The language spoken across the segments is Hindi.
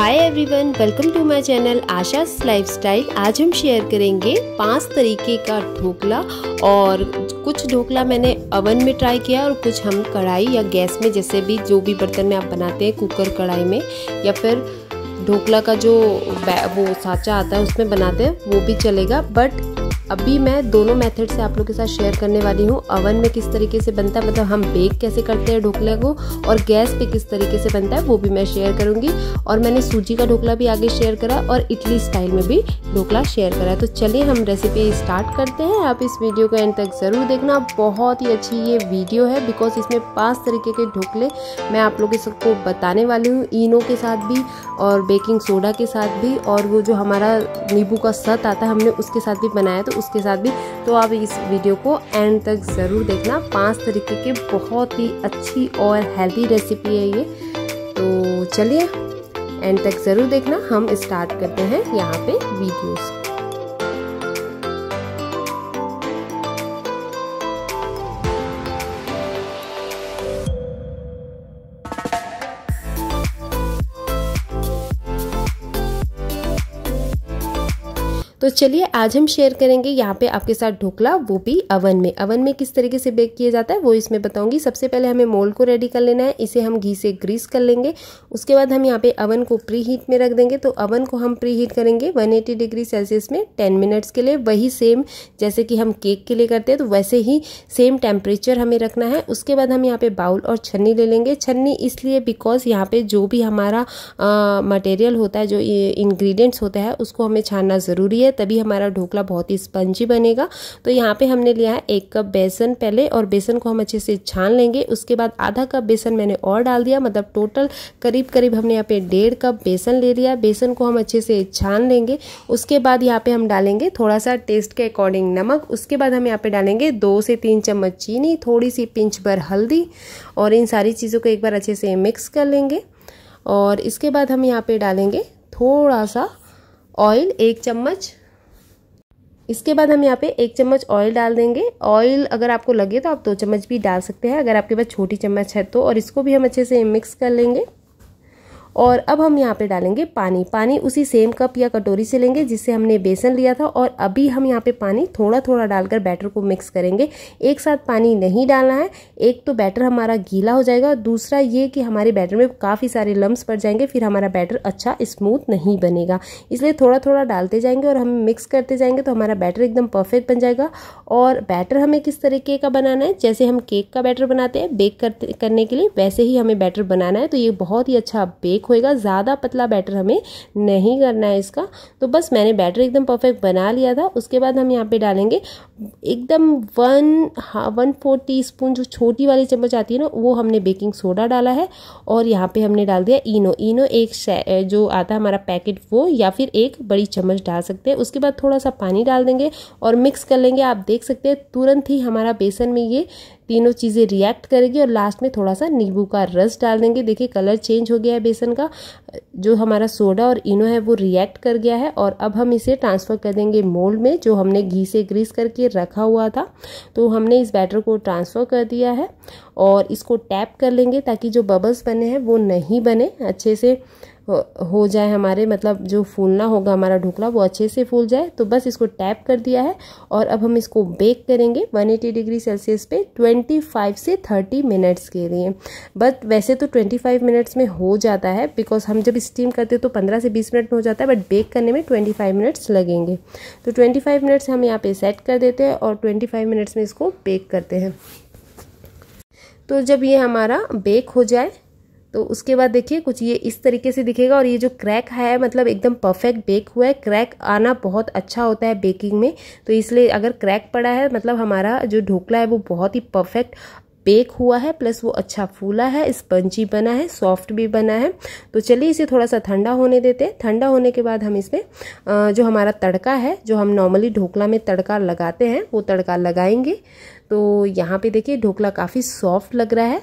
hi everyone welcome to my channel Asha's lifestyle आज हम शेयर करेंगे पांच तरीके का ढोकला और कुछ ढोकला मैंने अवन में ट्राई किया और कुछ हम कढ़ाई या गैस में जैसे भी जो भी बर्तन में आप बनाते हैं कुकर कढ़ाई में या फिर ढोकला का जो वो साँचा आता है उसमें बनाते हैं वो भी चलेगा बट अभी मैं दोनों मेथड से आप लोगों के साथ शेयर करने वाली हूँ अवन में किस तरीके से बनता है मतलब हम बेक कैसे करते हैं ढोकले को और गैस पे किस तरीके से बनता है वो भी मैं शेयर करूँगी और मैंने सूजी का ढोकला भी आगे शेयर करा और इडली स्टाइल में भी ढोकला शेयर करा तो चलिए हम रेसिपी स्टार्ट करते हैं आप इस वीडियो को एंड तक ज़रूर देखना बहुत ही अच्छी ये वीडियो है बिकॉज इसमें पाँच तरीके के ढोकले मैं आप लोग सबको बताने वाली हूँ इनो के साथ भी और बेकिंग सोडा के साथ भी और वो जो हमारा नींबू का सत आता है हमने उसके साथ भी बनाया तो उसके साथ भी तो आप इस वीडियो को एंड तक ज़रूर देखना पांच तरीके की बहुत ही अच्छी और हेल्दी रेसिपी है ये तो चलिए एंड तक ज़रूर देखना हम स्टार्ट करते हैं यहाँ पे वीडियोज़ चलिए आज हम शेयर करेंगे यहाँ पे आपके साथ ढोकला वो भी अवन में अवन में किस तरीके से बेक किया जाता है वो इसमें बताऊंगी सबसे पहले हमें मोल्ड को रेडी कर लेना है इसे हम घी से ग्रीस कर लेंगे उसके बाद हम यहाँ पे अवन को प्री हीट में रख देंगे तो अवन को हम प्री हीट करेंगे 180 डिग्री सेल्सियस में टेन मिनट्स के लिए वही सेम जैसे कि हम केक के लिए करते हैं तो वैसे ही सेम टेम्परेचर हमें रखना है उसके बाद हम यहाँ पे बाउल और छन्नी ले लेंगे छन्नी इसलिए बिकॉज यहाँ पे जो भी हमारा मटेरियल होता है जो इन्ग्रीडियंट्स होता है उसको हमें छानना ज़रूरी है तभी हमारा ढोकला बहुत ही स्पंजी बनेगा तो यहाँ पे हमने लिया है एक कप बेसन पहले और बेसन को हम अच्छे से छान लेंगे उसके बाद आधा कप बेसन मैंने और डाल दिया मतलब टोटल करीब करीब हमने यहाँ पे डेढ़ कप बेसन ले लिया बेसन को हम अच्छे से छान लेंगे उसके बाद यहाँ पे हम डालेंगे थोड़ा सा टेस्ट के अकॉर्डिंग नमक उसके बाद हम यहाँ पे डालेंगे दो से तीन चम्मच चीनी थोड़ी सी पिंच भर हल्दी और इन सारी चीज़ों को एक बार अच्छे से मिक्स कर लेंगे और इसके बाद हम यहाँ पे डालेंगे थोड़ा सा ऑयल एक चम्मच इसके बाद हम यहाँ पे एक चम्मच ऑयल डाल देंगे ऑयल अगर आपको लगे तो आप दो चम्मच भी डाल सकते हैं अगर आपके पास छोटी चम्मच है तो और इसको भी हम अच्छे से मिक्स कर लेंगे और अब हम यहाँ पे डालेंगे पानी पानी उसी सेम कप या कटोरी से लेंगे जिससे हमने बेसन लिया था और अभी हम यहाँ पे पानी थोड़ा थोड़ा डालकर बैटर को मिक्स करेंगे एक साथ पानी नहीं डालना है एक तो बैटर हमारा गीला हो जाएगा दूसरा ये कि हमारे बैटर में काफ़ी सारे लम्ब्स पड़ जाएंगे फिर हमारा बैटर अच्छा स्मूथ नहीं बनेगा इसलिए थोड़ा थोड़ा डालते जाएंगे और हम मिक्स करते जाएंगे तो हमारा बैटर एकदम परफेक्ट बन जाएगा और बैटर हमें किस तरीके का बनाना है जैसे हम केक का बैटर बनाते हैं बेक करने के लिए वैसे ही हमें बैटर बनाना है तो ये बहुत ही अच्छा बेक थिक होएगा ज़्यादा पतला बैटर हमें नहीं करना है इसका तो बस मैंने बैटर एकदम परफेक्ट बना लिया था उसके बाद हम यहाँ पे डालेंगे एकदम वन हाँ वन फोर टी स्पून जो छोटी वाली चम्मच आती है ना वो हमने बेकिंग सोडा डाला है और यहाँ पर हमने डाल दिया इनो इनो एक जो आता है हमारा पैकेट वो या फिर एक बड़ी चम्मच डाल सकते हैं उसके बाद थोड़ा सा पानी डाल देंगे और मिक्स कर लेंगे आप देख सकते हैं तुरंत ही हमारा बेसन में ये तीनों चीज़ें रिएक्ट करेगी और लास्ट में थोड़ा सा नींबू का रस डाल देंगे देखिए कलर चेंज हो गया है बेसन का जो हमारा सोडा और इनो है वो रिएक्ट कर गया है और अब हम इसे ट्रांसफ़र कर देंगे मोल्ड में जो हमने घी से ग्रीस करके रखा हुआ था तो हमने इस बैटर को ट्रांसफ़र कर दिया है और इसको टैप कर लेंगे ताकि जो बबल्स बने हैं वो नहीं बने अच्छे से हो जाए हमारे मतलब जो फूलना होगा हमारा ढोकला वो अच्छे से फूल जाए तो बस इसको टैप कर दिया है और अब हम इसको बेक करेंगे 180 डिग्री सेल्सियस पे 25 से 30 मिनट्स के लिए बट वैसे तो 25 मिनट्स में हो जाता है बिकॉज हम जब स्टीम करते हैं तो 15 से 20 मिनट में हो जाता है बट बेक करने में 25 मिनट्स लगेंगे तो 25 मिनट्स हम यहाँ पे सेट कर देते हैं और 25 मिनट्स में इसको बेक करते हैं तो जब ये हमारा बेक हो जाए तो उसके बाद देखिए कुछ ये इस तरीके से दिखेगा और ये जो क्रैक है मतलब एकदम परफेक्ट बेक हुआ है क्रैक आना बहुत अच्छा होता है बेकिंग में तो इसलिए अगर क्रैक पड़ा है मतलब हमारा जो ढोकला है वो बहुत ही परफेक्ट बेक हुआ है प्लस वो अच्छा फूला है स्पंजी बना है सॉफ्ट भी बना है तो चलिए इसे थोड़ा सा ठंडा होने देते हैं ठंडा होने के बाद हम इसमें जो हमारा तड़का है जो हम नॉर्मली ढोकला में तड़का लगाते हैं वो तड़का लगाएंगे तो यहाँ पे देखिए ढोकला काफ़ी सॉफ्ट लग रहा है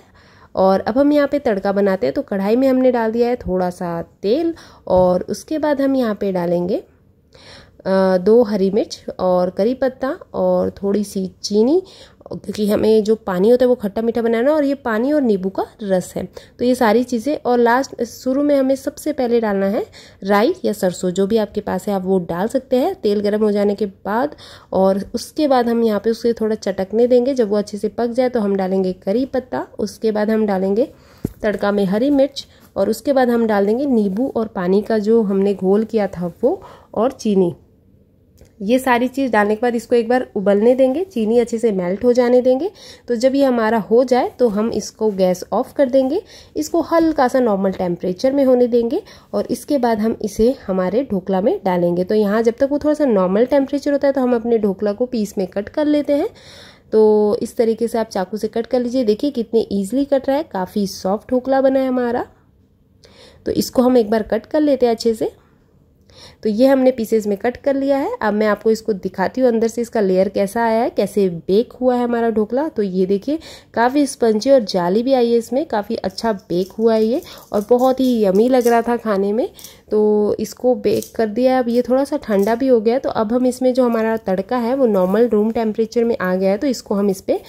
और अब हम यहाँ पे तड़का बनाते हैं तो कढ़ाई में हमने डाल दिया है थोड़ा सा तेल और उसके बाद हम यहाँ पे डालेंगे दो हरी मिर्च और करी पत्ता और थोड़ी सी चीनी क्योंकि हमें जो पानी होता है वो खट्टा मीठा बनाना और ये पानी और नींबू का रस है तो ये सारी चीज़ें और लास्ट शुरू में हमें सबसे पहले डालना है राई या सरसों जो भी आपके पास है आप वो डाल सकते हैं तेल गर्म हो जाने के बाद और उसके बाद हम यहाँ पे उसे थोड़ा चटकने देंगे जब वो अच्छे से पक जाए तो हम डालेंगे करी पत्ता उसके बाद हम डालेंगे तड़का में हरी मिर्च और उसके बाद हम डाल देंगे नींबू और पानी का जो हमने घोल किया था वो और चीनी ये सारी चीज़ डालने के बाद इसको एक बार उबलने देंगे चीनी अच्छे से मेल्ट हो जाने देंगे तो जब ये हमारा हो जाए तो हम इसको गैस ऑफ कर देंगे इसको हल्का सा नॉर्मल टेम्परेचर में होने देंगे और इसके बाद हम इसे हमारे ढोकला में डालेंगे तो यहाँ जब तक वो थोड़ा सा नॉर्मल टेम्परेचर होता है तो हम अपने ढोकला को पीस में कट कर लेते हैं तो इस तरीके से आप चाकू से कट कर लीजिए देखिए कितने ईजिली कट रहा है काफ़ी सॉफ्ट ढोकला बना है हमारा तो इसको हम एक बार कट कर लेते हैं अच्छे से तो ये हमने पीसेस में कट कर लिया है अब मैं आपको इसको दिखाती हूँ अंदर से इसका लेयर कैसा आया है कैसे बेक हुआ है हमारा ढोकला तो ये देखिए काफ़ी स्पंजी और जाली भी आई है इसमें काफ़ी अच्छा बेक हुआ है ये और बहुत ही यमी लग रहा था खाने में तो इसको बेक कर दिया है अब ये थोड़ा सा ठंडा भी हो गया है तो अब हम इसमें जो हमारा तड़का है वो नॉर्मल रूम टेम्परेचर में आ गया है तो इसको हम इस पर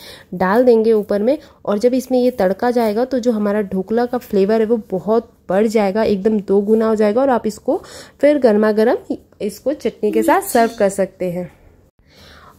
डाल देंगे ऊपर में और जब इसमें ये तड़का जाएगा तो जो हमारा ढोकला का फ्लेवर है वो बहुत बढ़ जाएगा एकदम दो गुना हो जाएगा और आप इसको फिर गर्मा गर्म और इसको चटनी के साथ सर्व कर सकते हैं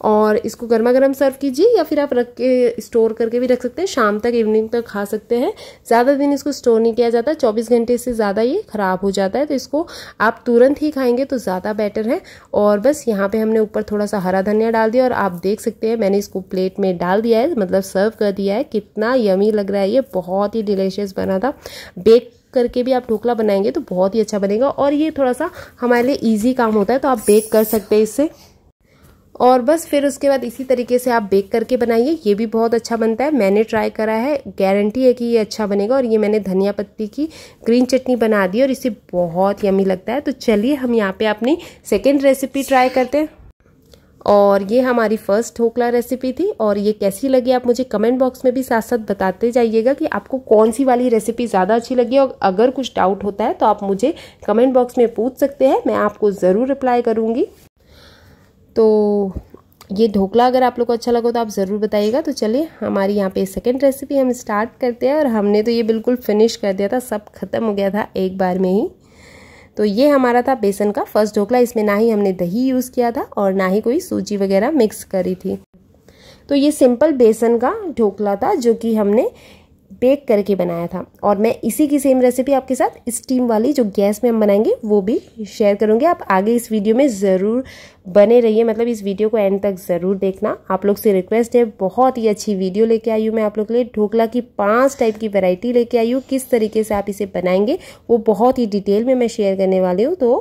और इसको गर्मा गर्म सर्व कीजिए या फिर आप रख के स्टोर करके भी रख सकते हैं शाम तक इवनिंग तक खा सकते हैं ज़्यादा दिन इसको स्टोर नहीं किया जाता 24 घंटे से ज़्यादा ये ख़राब हो जाता है तो इसको आप तुरंत ही खाएंगे तो ज़्यादा बेटर है और बस यहाँ पे हमने ऊपर थोड़ा सा हरा धनिया डाल दिया और आप देख सकते हैं मैंने इसको प्लेट में डाल दिया है मतलब सर्व कर दिया है कितना यमी लग रहा है ये बहुत ही डिलेशियस बना था बेक करके भी आप ढोकला बनाएंगे तो बहुत ही अच्छा बनेगा और ये थोड़ा सा हमारे लिए ईजी काम होता है तो आप बेक कर सकते हैं इससे और बस फिर उसके बाद इसी तरीके से आप बेक करके बनाइए ये भी बहुत अच्छा बनता है मैंने ट्राई करा है गारंटी है कि ये अच्छा बनेगा और ये मैंने धनिया पत्ती की ग्रीन चटनी बना दी और इसे बहुत यमी लगता है तो चलिए हम यहाँ पे अपनी सेकेंड रेसिपी ट्राई करते हैं और ये हमारी फर्स्ट ढोकला रेसिपी थी और ये कैसी लगी आप मुझे कमेंट बॉक्स में भी साथ साथ बताते जाइएगा कि आपको कौन सी वाली रेसिपी ज़्यादा अच्छी लगी और अगर कुछ डाउट होता है तो आप मुझे कमेंट बॉक्स में पूछ सकते हैं मैं आपको ज़रूर रिप्लाई करूँगी तो ये ढोकला अगर आप लोग को अच्छा लगा तो आप ज़रूर बताइएगा तो चलिए हमारी यहाँ पे सेकंड रेसिपी हम स्टार्ट करते हैं और हमने तो ये बिल्कुल फिनिश कर दिया था सब खत्म हो गया था एक बार में ही तो ये हमारा था बेसन का फर्स्ट ढोकला इसमें ना ही हमने दही यूज़ किया था और ना ही कोई सूजी वगैरह मिक्स करी थी तो ये सिंपल बेसन का ढोकला था जो कि हमने बेक करके बनाया था और मैं इसी की सेम रेसिपी आपके साथ स्टीम वाली जो गैस में हम बनाएंगे वो भी शेयर करूँगी आप आगे इस वीडियो में ज़रूर बने रहिए मतलब इस वीडियो को एंड तक ज़रूर देखना आप लोग से रिक्वेस्ट है बहुत ही अच्छी वीडियो लेके आई हूँ मैं आप लोग के लिए ढोकला की पाँच टाइप की वैरायटी लेके आई हूँ किस तरीके से आप इसे बनाएंगे वो बहुत ही डिटेल में मैं शेयर करने वाली हूँ तो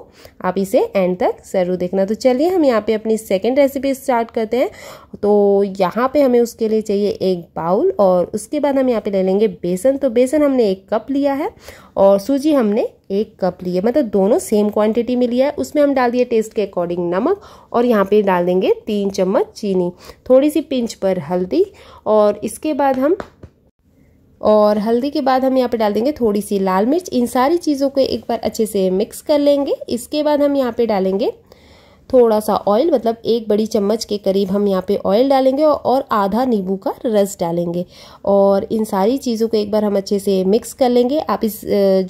आप इसे एंड तक ज़रूर देखना तो चलिए हम यहाँ पर अपनी सेकेंड रेसिपी स्टार्ट करते हैं तो यहाँ पर हमें उसके लिए चाहिए एक बाउल और उसके बाद हम यहाँ पर ले लेंगे बेसन तो बेसन हमने एक कप लिया है और सूजी हमने एक कप लिया मतलब दोनों सेम क्वांटिटी में लिया है उसमें हम डाल दिए टेस्ट के अकॉर्डिंग नमक और यहाँ पे डाल देंगे तीन चम्मच चीनी थोड़ी सी पिंच पर हल्दी और इसके बाद हम और हल्दी के बाद हम यहाँ पे डाल देंगे थोड़ी सी लाल मिर्च इन सारी चीज़ों को एक बार अच्छे से मिक्स कर लेंगे इसके बाद हम यहाँ पे डालेंगे थोड़ा सा ऑयल मतलब एक बड़ी चम्मच के करीब हम यहाँ पे ऑयल डालेंगे और आधा नींबू का रस डालेंगे और इन सारी चीज़ों को एक बार हम अच्छे से मिक्स कर लेंगे आप इस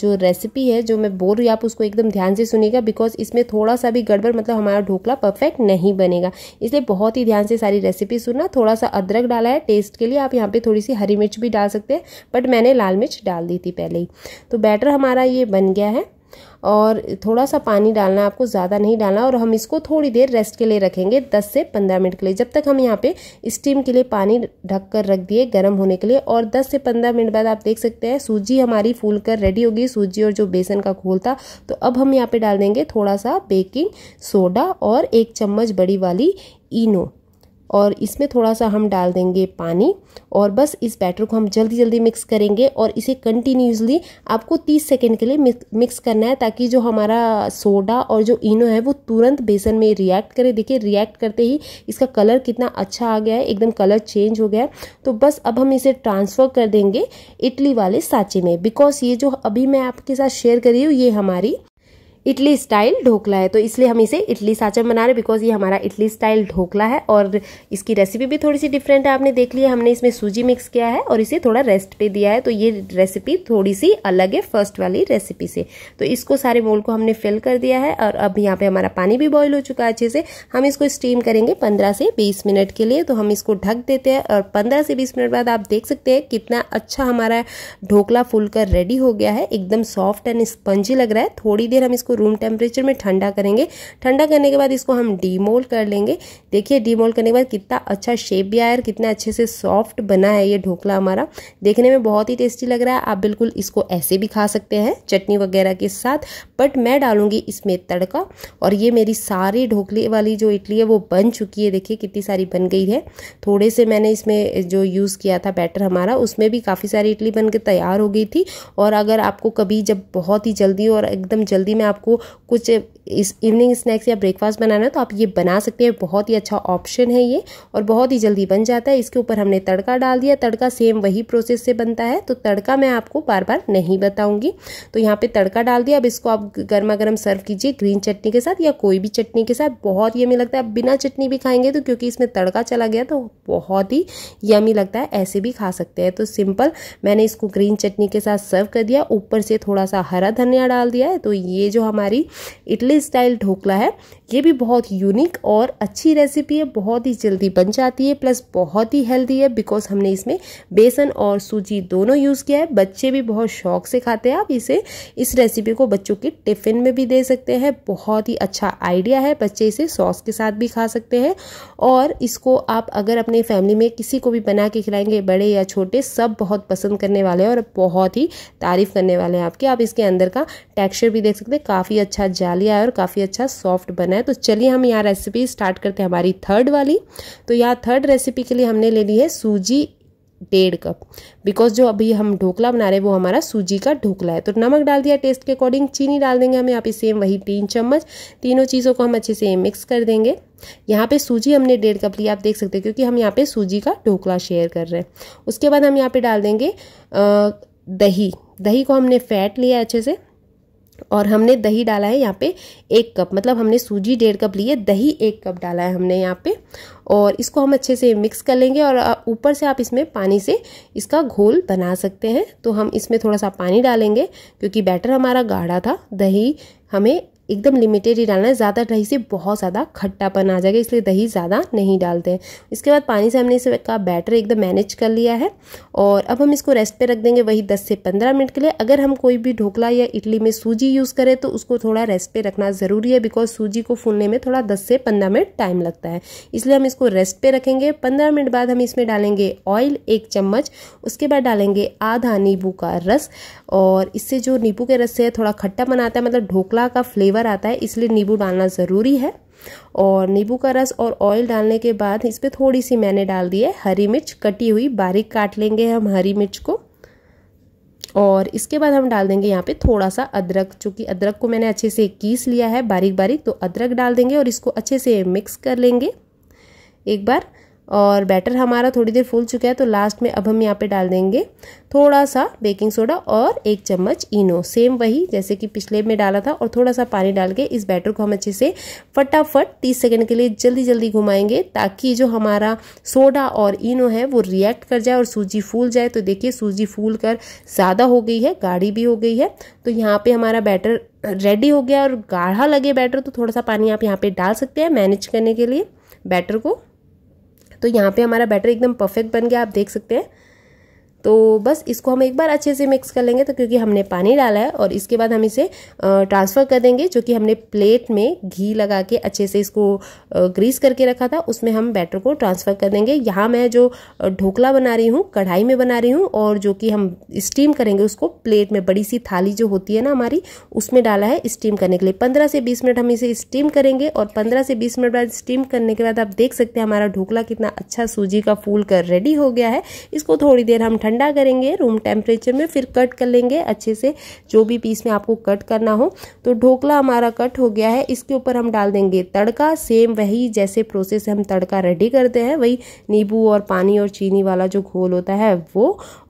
जो रेसिपी है जो मैं बोल रही हूँ आप उसको एकदम ध्यान से सुनिएगा बिकॉज इसमें थोड़ा सा भी गड़बड़ मतलब हमारा ढोकला परफेक्ट नहीं बनेगा इसलिए बहुत ही ध्यान से सारी रेसिपी सुनना थोड़ा सा अदरक डाला है टेस्ट के लिए आप यहाँ पर थोड़ी सी हरी मिर्च भी डाल सकते हैं बट मैंने लाल मिर्च डाल दी थी पहले ही तो बैटर हमारा ये बन गया है और थोड़ा सा पानी डालना आपको ज़्यादा नहीं डालना और हम इसको थोड़ी देर रेस्ट के लिए रखेंगे 10 से 15 मिनट के लिए जब तक हम यहाँ पे स्टीम के लिए पानी ढक कर रख दिए गर्म होने के लिए और 10 से 15 मिनट बाद आप देख सकते हैं सूजी हमारी फूल कर रेडी होगी सूजी और जो बेसन का घोल था तो अब हम यहाँ पर डाल देंगे थोड़ा सा बेकिंग सोडा और एक चम्मच बड़ी वाली इनो और इसमें थोड़ा सा हम डाल देंगे पानी और बस इस बैटर को हम जल्दी जल्दी मिक्स करेंगे और इसे कंटिन्यूसली आपको 30 सेकेंड के लिए मिक्स करना है ताकि जो हमारा सोडा और जो इनो है वो तुरंत बेसन में रिएक्ट करे देखिए रिएक्ट करते ही इसका कलर कितना अच्छा आ गया है एकदम कलर चेंज हो गया है तो बस अब हम इसे ट्रांसफ़र कर देंगे इडली वाले साँचे में बिकॉज ये जो अभी मैं आपके साथ शेयर कर रही हूँ ये हमारी इडली स्टाइल ढोकला है तो इसलिए हम इसे इडली साचा बना रहे हैं बिकॉज ये हमारा इडली स्टाइल ढोकला है और इसकी रेसिपी भी थोड़ी सी डिफरेंट है आपने देख लिया हमने इसमें सूजी मिक्स किया है और इसे थोड़ा रेस्ट पे दिया है तो ये रेसिपी थोड़ी सी अलग है फर्स्ट वाली रेसिपी से तो इसको सारे मोल को हमने फिल कर दिया है और अब यहाँ पर हमारा पानी भी बॉयल हो चुका है अच्छे से हम इसको स्टीम करेंगे पंद्रह से बीस मिनट के लिए तो हम इसको ढक देते हैं और पंद्रह से बीस मिनट बाद आप देख सकते हैं कितना अच्छा हमारा ढोकला फूल रेडी हो गया है एकदम सॉफ्ट एंड स्पंजी लग रहा है थोड़ी देर हम इसको रूम टेम्परेचर में ठंडा करेंगे ठंडा करने के बाद इसको हम डीमोल कर लेंगे देखिए डीमोल करने के बाद कितना अच्छा शेप भी आया और कितना अच्छे से सॉफ्ट बना है ये ढोकला हमारा देखने में बहुत ही टेस्टी लग रहा है आप बिल्कुल इसको ऐसे भी खा सकते हैं चटनी वगैरह के साथ बट मैं डालूंगी इसमें तड़का और ये मेरी सारी ढोकले वाली जो इडली है वो बन चुकी है देखिए कितनी सारी बन गई है थोड़े से मैंने इसमें जो यूज़ किया था बैटर हमारा उसमें भी काफ़ी सारी इडली बनकर तैयार हो गई थी और अगर आपको कभी जब बहुत ही जल्दी और एकदम जल्दी में आप आपको कुछ इस इवनिंग स्नैक्स या ब्रेकफास्ट बनाना है तो आप ये बना सकते हैं बहुत ही अच्छा ऑप्शन है ये और बहुत ही जल्दी बन जाता है इसके ऊपर हमने तड़का डाल दिया तड़का सेम वही प्रोसेस से बनता है तो तड़का मैं आपको बार बार नहीं बताऊँगी तो यहाँ पर तड़का डाल दिया अब इसको आप गर्मा गर्म सर्व कीजिए ग्रीन चटनी के साथ या कोई भी चटनी के साथ बहुत यमी लगता है आप बिना चटनी भी खाएंगे तो क्योंकि इसमें तड़का चला गया तो बहुत ही यमी लगता है ऐसे भी खा सकते हैं तो सिंपल मैंने इसको ग्रीन चटनी के साथ सर्व कर दिया ऊपर से थोड़ा सा हरा धनिया डाल दिया है तो ये जो हमारी इडली स्टाइल ढोकला है ये भी बहुत यूनिक और अच्छी रेसिपी है बहुत ही जल्दी बन जाती है प्लस बहुत ही हेल्दी है बिकॉज हमने इसमें बेसन और सूजी दोनों यूज़ किया है बच्चे भी बहुत शौक से खाते हैं आप इसे इस रेसिपी को बच्चों के टिफ़िन में भी दे सकते हैं बहुत ही अच्छा आइडिया है बच्चे इसे सॉस के साथ भी खा सकते हैं और इसको आप अगर अपने फैमिली में किसी को भी बना के खिलाएंगे बड़े या छोटे सब बहुत पसंद करने वाले हैं और बहुत ही तारीफ़ करने वाले हैं आपके आप इसके अंदर का टेक्स्चर भी देख सकते हैं काफ़ी अच्छा जालिया और और काफ़ी अच्छा सॉफ्ट बना है तो चलिए हम यहाँ रेसिपी स्टार्ट करते हैं हमारी थर्ड वाली तो यहाँ थर्ड रेसिपी के लिए हमने ले ली है सूजी डेढ़ कप बिकॉज जो अभी हम ढोकला बना रहे हैं वो हमारा सूजी का ढोकला है तो नमक डाल दिया टेस्ट के अकॉर्डिंग चीनी डाल देंगे हम यहाँ पे सेम वही तीन चम्मच तीनों चीज़ों को हम अच्छे से मिक्स कर देंगे यहाँ पे सूजी हमने डेढ़ कप लिया आप देख सकते हैं क्योंकि हम यहाँ पे सूजी का ढोकला शेयर कर रहे हैं उसके बाद हम यहाँ पर डाल देंगे आ, दही दही को हमने फैट लिया अच्छे से और हमने दही डाला है यहाँ पे एक कप मतलब हमने सूजी डेढ़ कप ली है दही एक कप डाला है हमने यहाँ पे और इसको हम अच्छे से मिक्स कर लेंगे और ऊपर से आप इसमें पानी से इसका घोल बना सकते हैं तो हम इसमें थोड़ा सा पानी डालेंगे क्योंकि बैटर हमारा गाढ़ा था दही हमें एकदम लिमिटेड ही डालना है ज़्यादा दही से बहुत ज़्यादा खट्टापन आ जाएगा इसलिए दही ज़्यादा नहीं डालते हैं इसके बाद पानी से हमने इस का बैटर एकदम मैनेज कर लिया है और अब हम इसको रेस्ट पे रख देंगे वही 10 से 15 मिनट के लिए अगर हम कोई भी ढोकला या इडली में सूजी यूज़ करें तो उसको थोड़ा रेस्ट पे रखना ज़रूरी है बिकॉज सूजी को फूलने में थोड़ा दस से पंद्रह मिनट टाइम लगता है इसलिए हम इसको रेस्ट पर रखेंगे पंद्रह मिनट बाद हम इसमें डालेंगे ऑयल एक चम्मच उसके बाद डालेंगे आधा नींबू का रस और इससे जो नींबू के रस से थोड़ा खट्टा बनाता है मतलब ढोकला का फ्लेवर फ्लेवर आता है इसलिए नींबू डालना ज़रूरी है और नींबू का रस और ऑयल डालने के बाद इस पर थोड़ी सी मैंने डाल दी है हरी मिर्च कटी हुई बारीक काट लेंगे हम हरी मिर्च को और इसके बाद हम डाल देंगे यहाँ पे थोड़ा सा अदरक चूँकि अदरक को मैंने अच्छे से कीस लिया है बारीक बारीक तो अदरक डाल देंगे और इसको अच्छे से मिक्स कर लेंगे एक बार और बैटर हमारा थोड़ी देर फूल चुका है तो लास्ट में अब हम यहाँ पे डाल देंगे थोड़ा सा बेकिंग सोडा और एक चम्मच इनो सेम वही जैसे कि पिछले में डाला था और थोड़ा सा पानी डाल के इस बैटर को हम अच्छे से फटाफट 30 सेकंड के लिए जल्दी जल्दी घुमाएंगे ताकि जो हमारा सोडा और इनो है वो रिएक्ट कर जाए और सूजी फूल जाए तो देखिए सूजी फूल कर ज़्यादा हो गई है गाढ़ी भी हो गई है तो यहाँ पर हमारा बैटर रेडी हो गया और गाढ़ा लगे बैटर तो थोड़ा सा पानी आप यहाँ पर डाल सकते हैं मैनेज करने के लिए बैटर को तो यहाँ पे हमारा बैटर एकदम परफेक्ट बन गया आप देख सकते हैं तो बस इसको हम एक बार अच्छे से मिक्स कर लेंगे तो क्योंकि हमने पानी डाला है और इसके बाद हम इसे ट्रांसफ़र कर देंगे जो कि हमने प्लेट में घी लगा के अच्छे से इसको ग्रीस करके रखा था उसमें हम बैटर को ट्रांसफ़र कर देंगे यहाँ मैं जो ढोकला बना रही हूँ कढ़ाई में बना रही हूँ और जो कि हम स्टीम करेंगे उसको प्लेट में बड़ी सी थाली जो होती है ना हमारी उसमें डाला है स्टीम करने के लिए पंद्रह से बीस मिनट हम इसे स्टीम करेंगे और पंद्रह से बीस मिनट बाद स्टीम करने के बाद आप देख सकते हैं हमारा ढोकला कितना अच्छा सूजी का फूल कर रेडी हो गया है इसको थोड़ी देर हम ठंड ठंडा करेंगे रूम टेम्परेचर में फिर कट कर लेंगे अच्छे से जो भी पीस में आपको कट करना हो तो ढोकला हमारा कट हो गया है इसके ऊपर हम डाल देंगे तड़का सेम वही जैसे प्रोसेस हम तड़का रेडी करते हैं वही नींबू और पानी और चीनी वाला जो घोल होता है वो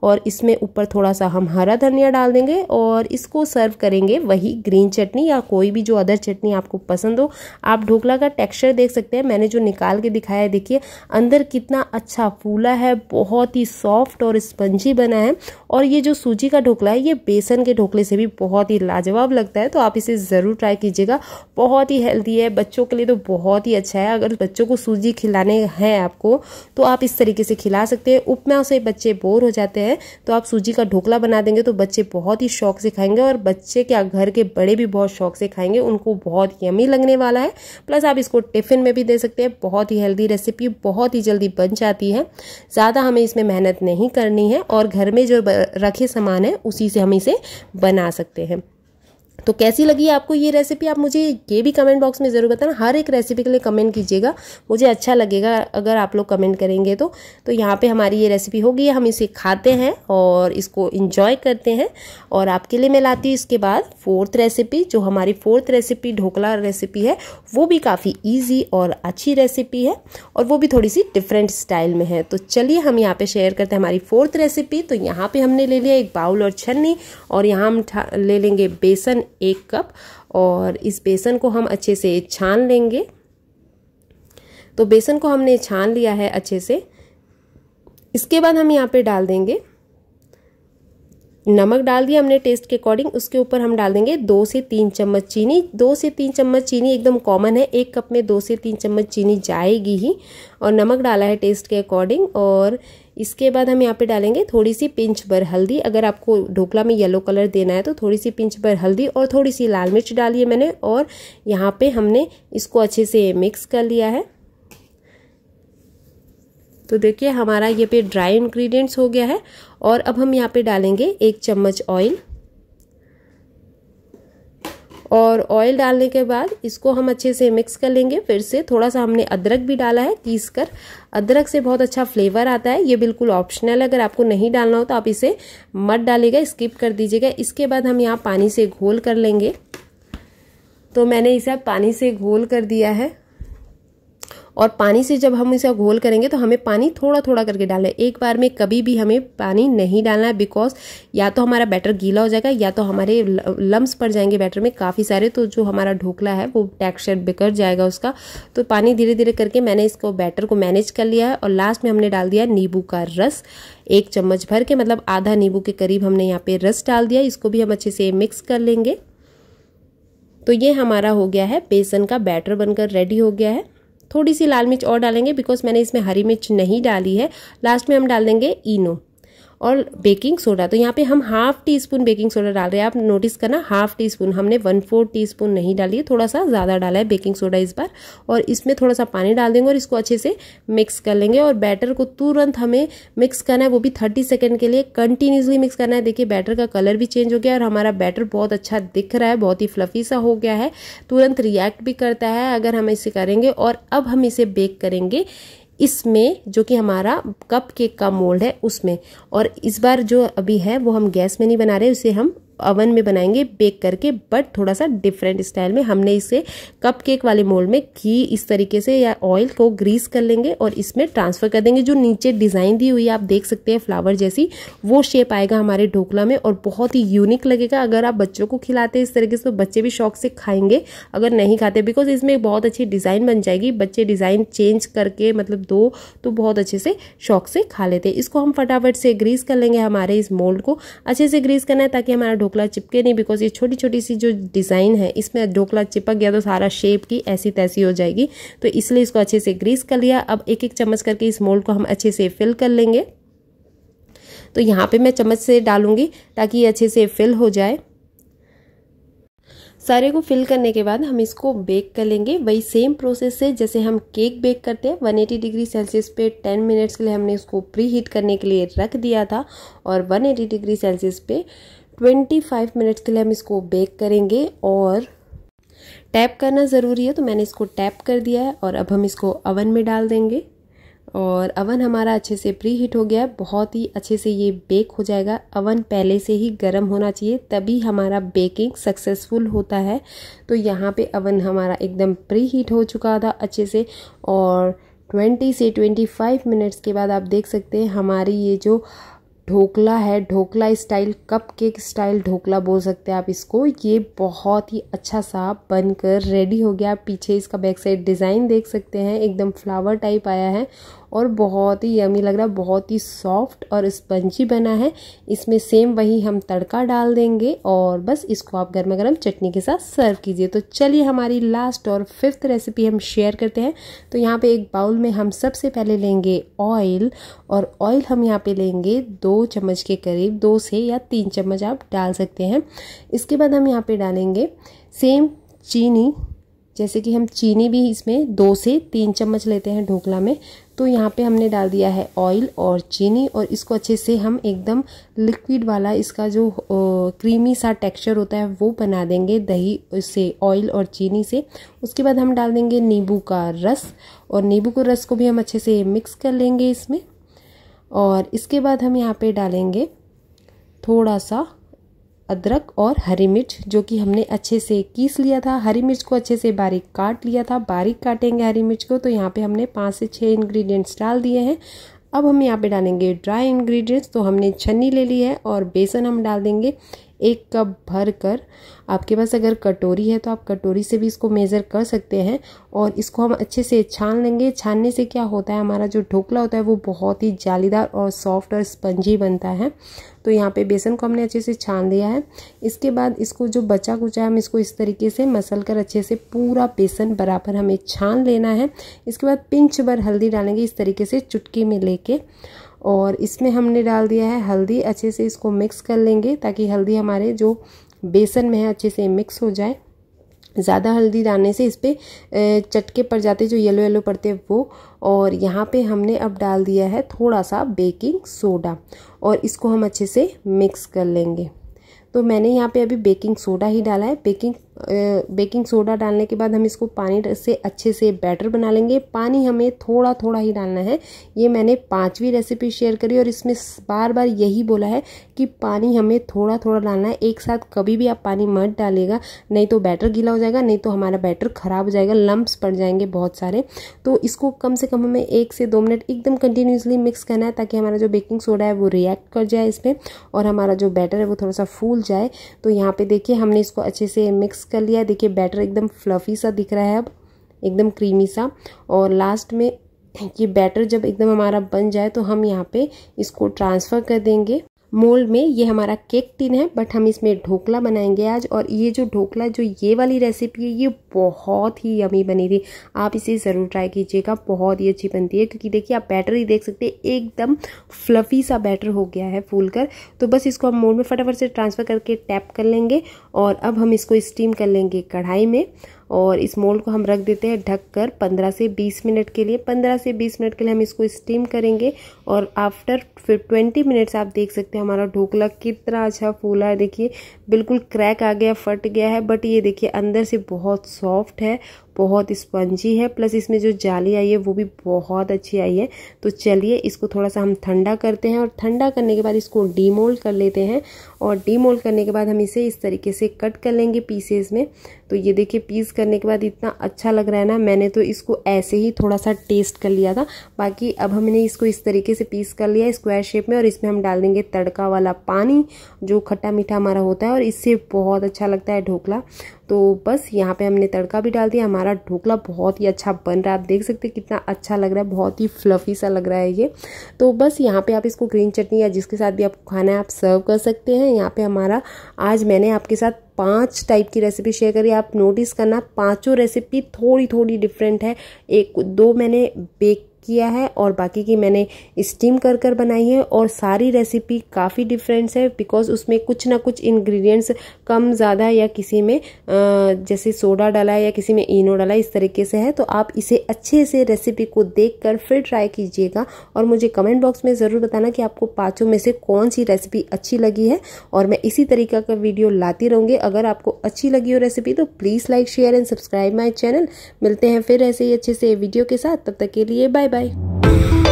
और इसमें ऊपर थोड़ा सा हम हरा धनिया डाल देंगे और इसको सर्व करेंगे वही ग्रीन चटनी या कोई भी जो अदर चटनी आपको पसंद हो आप ढोकला का टेक्सचर देख सकते हैं मैंने जो निकाल के दिखाया है देखिए अंदर कितना अच्छा फूला है बहुत ही सॉफ्ट और स्पंज स्पंजी बना है और ये जो सूजी का ढोकला है ये बेसन के ढोकले से भी बहुत ही लाजवाब लगता है तो आप इसे ज़रूर ट्राई कीजिएगा बहुत ही हेल्दी है बच्चों के लिए तो बहुत ही अच्छा है अगर बच्चों को सूजी खिलाने हैं आपको तो आप इस तरीके से खिला सकते हैं उपमा से बच्चे बोर हो जाते हैं तो आप सूजी का ढोकला बना देंगे तो बच्चे बहुत ही शौक से खाएंगे और बच्चे क्या घर के बड़े भी बहुत शौक से खाएंगे उनको बहुत यमी लगने वाला है प्लस आप इसको टिफ़िन में भी दे सकते हैं बहुत ही हेल्दी रेसिपी बहुत ही जल्दी बन जाती है ज़्यादा हमें इसमें मेहनत नहीं करनी है और घर में जो रखे सामान है उसी से हम इसे बना सकते हैं तो कैसी लगी आपको ये रेसिपी आप मुझे ये भी कमेंट बॉक्स में ज़रूर बताना हर एक रेसिपी के लिए कमेंट कीजिएगा मुझे अच्छा लगेगा अगर आप लोग कमेंट करेंगे तो तो यहाँ पे हमारी ये रेसिपी होगी हम इसे खाते हैं और इसको इंजॉय करते हैं और आपके लिए मैं लाती हूँ इसके बाद फोर्थ रेसिपी जो हमारी फोर्थ रेसिपी ढोकला रेसिपी है वो भी काफ़ी ईजी और अच्छी रेसिपी है और वो भी थोड़ी सी डिफरेंट स्टाइल में है तो चलिए हम यहाँ पर शेयर करते हैं हमारी फोर्थ रेसिपी तो यहाँ पर हमने ले लिया एक बाउल और छन्नी और यहाँ हम ले लेंगे बेसन एक कप और इस बेसन को हम अच्छे से छान लेंगे तो बेसन को हमने छान लिया है अच्छे से इसके बाद हम यहाँ पे डाल देंगे नमक डाल दिया हमने टेस्ट के अकॉर्डिंग उसके ऊपर हम डाल देंगे दो से तीन चम्मच चीनी दो से तीन चम्मच चीनी एकदम कॉमन है एक कप में दो से तीन चम्मच चीनी जाएगी ही और नमक डाला है टेस्ट के अकॉर्डिंग और इसके बाद हम यहाँ पे डालेंगे थोड़ी सी पिंच भर हल्दी अगर आपको ढोकला में येलो कलर देना है तो थोड़ी सी पिंच भर हल्दी और थोड़ी सी लाल मिर्च डाली है मैंने और यहाँ पे हमने इसको अच्छे से मिक्स कर लिया है तो देखिए हमारा ये पे ड्राई इंग्रेडिएंट्स हो गया है और अब हम यहाँ पे डालेंगे एक चम्मच ऑयल और ऑयल डालने के बाद इसको हम अच्छे से मिक्स कर लेंगे फिर से थोड़ा सा हमने अदरक भी डाला है पीस कर अदरक से बहुत अच्छा फ्लेवर आता है ये बिल्कुल ऑप्शनल अगर आपको नहीं डालना हो तो आप इसे मत डालिएगा स्किप कर दीजिएगा इसके बाद हम यहाँ पानी से घोल कर लेंगे तो मैंने इसे पानी से घोल कर दिया है और पानी से जब हम इसे घोल करेंगे तो हमें पानी थोड़ा थोड़ा करके डालना है एक बार में कभी भी हमें पानी नहीं डालना है बिकॉज या तो हमारा बैटर गीला हो जाएगा या तो हमारे लम्ब पड़ जाएंगे बैटर में काफ़ी सारे तो जो हमारा ढोकला है वो टेक्सचर बिगड़ जाएगा उसका तो पानी धीरे धीरे करके मैंने इसको बैटर को मैनेज कर लिया है और लास्ट में हमने डाल दिया नींबू का रस एक चम्मच भर के मतलब आधा नींबू के करीब हमने यहाँ पे रस डाल दिया इसको भी हम अच्छे से मिक्स कर लेंगे तो ये हमारा हो गया है बेसन का बैटर बनकर रेडी हो गया है थोड़ी सी लाल मिर्च और डालेंगे बिकॉज मैंने इसमें हरी मिर्च नहीं डाली है लास्ट में हम डाल देंगे इनो और बेकिंग सोडा तो यहाँ पे हम half teaspoon baking soda डाल रहे हैं आप नोटिस करना हाफ टी स्पून हमने वन फोर टी स्पून नहीं डाली है थोड़ा सा ज़्यादा डाला है बेकिंग सोडा इस बार और इसमें थोड़ा सा पानी डाल देंगे और इसको अच्छे से मिक्स कर लेंगे और बैटर को तुरंत हमें मिक्स करना है वो भी थर्टी सेकेंड के लिए कंटिन्यूसली मिक्स करना है देखिए बैटर का कलर भी चेंज हो गया और हमारा बैटर बहुत अच्छा दिख रहा है बहुत ही फ्लफी सा हो गया है तुरंत रिएक्ट भी करता है अगर हम इसे करेंगे और अब हम इसे बेक करेंगे इसमें जो कि हमारा कप केक का मोल्ड है उसमें और इस बार जो अभी है वो हम गैस में नहीं बना रहे उसे हम अवन में बनाएंगे बेक करके बट थोड़ा सा डिफरेंट स्टाइल में हमने इसे कप केक वाले मोल्ड में घी इस तरीके से या ऑयल को ग्रीस कर लेंगे और इसमें ट्रांसफ़र कर देंगे जो नीचे डिज़ाइन दी हुई है आप देख सकते हैं फ्लावर जैसी वो शेप आएगा हमारे ढोकला में और बहुत ही यूनिक लगेगा अगर आप बच्चों को खिलाते हैं इस तरीके से तो बच्चे भी शौक से खाएंगे अगर नहीं खाते बिकॉज इसमें बहुत अच्छी डिज़ाइन बन जाएगी बच्चे डिज़ाइन चेंज करके मतलब दो तो बहुत अच्छे से शौक से खा लेते हैं इसको हम फटाफट से ग्रीस कर लेंगे हमारे इस मोल्ड को अच्छे से ग्रीस करना है ताकि हमारा ढोकला चिपके नहीं बिकॉज ये छोटी छोटी सी जो डिज़ाइन है इसमें ढोकला चिपक गया तो सारा शेप की ऐसी तैसी हो जाएगी तो इसलिए इसको अच्छे से ग्रीस कर लिया अब एक एक चम्मच करके इस मोल्ड को हम अच्छे से फिल कर लेंगे तो यहाँ पे मैं चम्मच से डालूंगी ताकि ये अच्छे से फिल हो जाए सारे को फिल करने के बाद हम इसको बेक कर लेंगे वही सेम प्रोसेस से जैसे हम केक बेक करते हैं 180 डिग्री सेल्सियस पे 10 मिनट्स के लिए हमने इसको प्री हीट करने के लिए रख दिया था और 180 डिग्री सेल्सियस पे 25 मिनट्स के लिए हम इसको बेक करेंगे और टैप करना ज़रूरी है तो मैंने इसको टैप कर दिया है और अब हम इसको अवन में डाल देंगे और अवन हमारा अच्छे से प्री हीट हो गया है बहुत ही अच्छे से ये बेक हो जाएगा अवन पहले से ही गर्म होना चाहिए तभी हमारा बेकिंग सक्सेसफुल होता है तो यहाँ पे अवन हमारा एकदम प्री हीट हो चुका था अच्छे से और 20 से 25 मिनट्स के बाद आप देख सकते हैं हमारी ये जो ढोकला है dhokla style cupcake style dhokla बोल सकते हैं आप इसको ये बहुत ही अच्छा सा बनकर रेडी हो गया पीछे इसका बैक साइड डिज़ाइन देख सकते हैं एकदम फ्लावर टाइप आया है और बहुत ही यमी लग रहा है बहुत ही सॉफ्ट और स्पंजी बना है इसमें सेम वही हम तड़का डाल देंगे और बस इसको आप गर्मा गर्म चटनी के साथ सर्व कीजिए तो चलिए हमारी लास्ट और फिफ्थ रेसिपी हम शेयर करते हैं तो यहाँ पे एक बाउल में हम सबसे पहले लेंगे ऑयल और ऑयल हम यहाँ पे लेंगे दो चम्मच के करीब दो से या तीन चम्मच आप डाल सकते हैं इसके बाद हम यहाँ पे डालेंगे सेम चीनी जैसे कि हम चीनी भी इसमें दो से तीन चम्मच लेते हैं ढोकला में तो यहाँ पे हमने डाल दिया है ऑयल और चीनी और इसको अच्छे से हम एकदम लिक्विड वाला इसका जो क्रीमी सा टेक्सचर होता है वो बना देंगे दही से ऑयल और चीनी से उसके बाद हम डाल देंगे नींबू का रस और नींबू के रस को भी हम अच्छे से मिक्स कर लेंगे इसमें और इसके बाद हम यहाँ पर डालेंगे थोड़ा सा अदरक और हरी मिर्च जो कि हमने अच्छे से कीस लिया था हरी मिर्च को अच्छे से बारीक काट लिया था बारीक काटेंगे हरी मिर्च को तो यहाँ पे हमने पाँच से छः इंग्रेडिएंट्स डाल दिए हैं अब हम यहाँ पे डालेंगे ड्राई इंग्रेडिएंट्स तो हमने छन्नी ले ली है और बेसन हम डाल देंगे एक कप भर कर आपके पास अगर कटोरी है तो आप कटोरी से भी इसको मेज़र कर सकते हैं और इसको हम अच्छे से छान लेंगे छानने से क्या होता है हमारा जो ढोकला होता है वो बहुत ही जालीदार और सॉफ्ट और स्पंजी बनता है तो यहाँ पे बेसन को हमने अच्छे से छान दिया है इसके बाद इसको जो बचा कुचा है हम इसको इस तरीके से मसल कर अच्छे से पूरा बेसन बराबर हमें छान लेना है इसके बाद पिंच भर हल्दी डालेंगे इस तरीके से चुटकी में लेके और इसमें हमने डाल दिया है हल्दी अच्छे से इसको मिक्स कर लेंगे ताकि हल्दी हमारे जो बेसन में है अच्छे से मिक्स हो जाए ज़्यादा हल्दी डालने से इस पर चटके पड़ जाते जो येलो येलो पड़ते वो और यहाँ पे हमने अब डाल दिया है थोड़ा सा बेकिंग सोडा और इसको हम अच्छे से मिक्स कर लेंगे तो मैंने यहाँ पे अभी बेकिंग सोडा ही डाला है बेकिंग बेकिंग सोडा डालने के बाद हम इसको पानी से अच्छे से बैटर बना लेंगे पानी हमें थोड़ा थोड़ा ही डालना है ये मैंने पाँचवीं रेसिपी शेयर करी और इसमें बार बार यही बोला है कि पानी हमें थोड़ा थोड़ा डालना है एक साथ कभी भी आप पानी मत डालेगा नहीं तो बैटर गीला हो जाएगा नहीं तो हमारा बैटर ख़राब हो जाएगा लम्ब्स पड़ जाएंगे बहुत सारे तो इसको कम से कम हमें एक से दो मिनट एकदम कंटिन्यूसली मिक्स करना है ताकि हमारा जो बेकिंग सोडा है वो रिएक्ट कर जाए इसमें और हमारा जो बैटर है वो थोड़ा सा फूल जाए तो यहाँ पर देखिए हमने इसको अच्छे से मिक्स कर लिया देखिए बैटर एकदम फ्लफ़ी सा दिख रहा है अब एकदम क्रीमी सा और लास्ट में ये बैटर जब एकदम हमारा बन जाए तो हम यहाँ पे इसको ट्रांसफ़र कर देंगे मोल्ड में ये हमारा केक टिन है बट हम इसमें ढोकला बनाएंगे आज और ये जो ढोकला जो ये वाली रेसिपी है ये बहुत ही यमी बनी थी आप इसे ज़रूर ट्राई कीजिएगा बहुत ही अच्छी बनती है क्योंकि देखिए आप बैटर ही देख सकते हैं एकदम फ्लफ़ी सा बैटर हो गया है फूल कर तो बस इसको हम मोल्ड में फटाफट से ट्रांसफ़र करके टैप कर लेंगे और अब हम इसको स्टीम कर लेंगे कढ़ाई में और इस मोल्ड को हम रख देते हैं ढक कर पंद्रह से बीस मिनट के लिए पंद्रह से बीस मिनट के लिए हम इसको स्टीम करेंगे और आफ्टर फिर ट्वेंटी मिनट्स आप देख सकते हैं हमारा ढोकला कितना अच्छा फूला है देखिए बिल्कुल क्रैक आ गया फट गया है बट ये देखिए अंदर से बहुत सॉफ्ट है बहुत स्पंजी है प्लस इसमें जो जाली आई है वो भी बहुत अच्छी आई है तो चलिए इसको थोड़ा सा हम ठंडा करते हैं और ठंडा करने के बाद इसको डीमोल्ड कर लेते हैं और डीमोल्ड करने के बाद हम इसे इस तरीके से कट कर लेंगे पीसेस में तो ये देखिए पीस करने के बाद इतना अच्छा लग रहा है ना मैंने तो इसको ऐसे ही थोड़ा सा टेस्ट कर लिया था बाकी अब हमने इसको इस तरीके से पीस कर लिया स्क्वायर शेप में और इसमें हम डाल देंगे तड़का वाला पानी जो खट्टा मीठा हमारा होता है और इससे बहुत अच्छा लगता है ढोकला तो बस यहाँ पे हमने तड़का भी डाल दिया हमारा ढोकला बहुत ही अच्छा बन रहा है आप देख सकते हैं कितना अच्छा लग रहा है बहुत ही फ्लफ़ी सा लग रहा है ये तो बस यहाँ पे आप इसको ग्रीन चटनी या जिसके साथ भी आपको खाना है आप सर्व कर सकते हैं यहाँ पे हमारा आज मैंने आपके साथ पांच टाइप की रेसिपी शेयर करी आप नोटिस करना पाँचों रेसिपी थोड़ी थोड़ी डिफरेंट है एक दो मैंने बेक किया है और बाकी की मैंने स्टीम कर कर बनाई है और सारी रेसिपी काफ़ी डिफरेंस है बिकॉज उसमें कुछ ना कुछ इंग्रेडिएंट्स कम ज़्यादा या किसी में जैसे सोडा डाला है या किसी में इनो डाला इस तरीके से है तो आप इसे अच्छे से रेसिपी को देख कर फिर ट्राई कीजिएगा और मुझे कमेंट बॉक्स में ज़रूर बताना कि आपको पाँचों में से कौन सी रेसिपी अच्छी लगी है और मैं इसी तरीका का वीडियो लाती रहूँगी अगर आपको अच्छी लगी हो रेसिपी तो please like share and subscribe my channel मिलते हैं फिर ऐसे ही अच्छे से वीडियो के साथ तब तक के लिए बाय bye bye